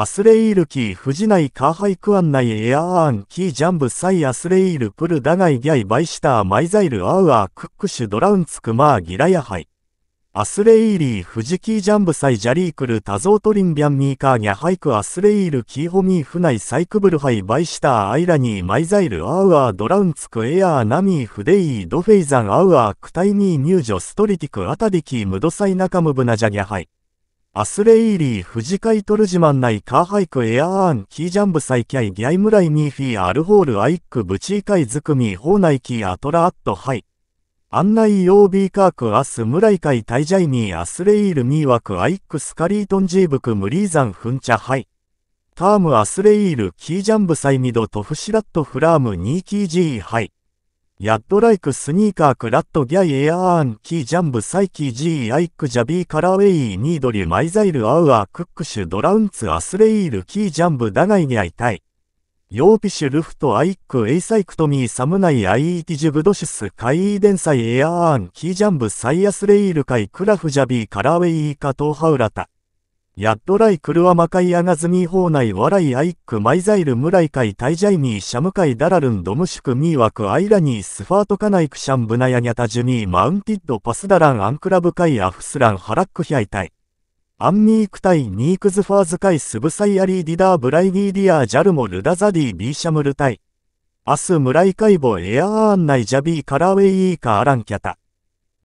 アスレイールキー、藤内カーハイクアンナイエアアーン、キージャンブサイアスレイールプルダガイギャイバイシターマイザイルアウアークックシュドラウンツクマーギラヤハイ。アスレイーリー、フジキージャンブサイジャリークルゾートリンビャンミーカーギャハイクアスレイールキーホミーフナイサイクブルハイバイシターアイラニーマイザイルアウアードラウンツクエアーナミーフデイードフェイザンアウアークタイミーニュージョストリティクアタディキームドサイナカムブナジャギャハイ。アスレイーリーフジカイトルジマン内、カーハイクエアアーンキージャンブサイキャイギャイムライミーフィーアルホールアイックブチーカイズクミーホーナイキーアトラアットハイ。案内ヨービーカークアスムライカイタイジャイミーアスレイールミーワクアイックスカリートンジーブクムリーザンフンチャハイ。タームアスレイールキージャンブサイミドトフシラットフラームニーキージーハイ。ヤッドライクスニーカークラットギャイエアーンキージャンブサイキージーアイクジャビーカラーウェイニードリュマイザイルアウアークックシュドラウンツアスレイールキージャンブダガイギャイタイ。ヨーピシュルフトアイックエイサイクトミーサムナイアイーティジュブドシスカイーデンサイエアーンキージャンブサイアスレイールカイクラフジャビーカラーウェイイカトーハウラタ。やっとらいくるわまかいあがずみほうないわらいあいっくまいざいるむらいかいたいじゃいみーしゃむかいだらるんどむしゅくみーわくあいらにすファートかないくしゃんぶなやにゃたじゅみーマウンティッドパスダんンアンクラブかいアフスランハラックひゃいたい。アンミークタイニークズファーズい、すぶさいイアリーディダーブライギーディアージャルモルダザディビーシャムルタイ。明日村井イボエアーン内ジャビーカラーウェイイーカーアランキャタ。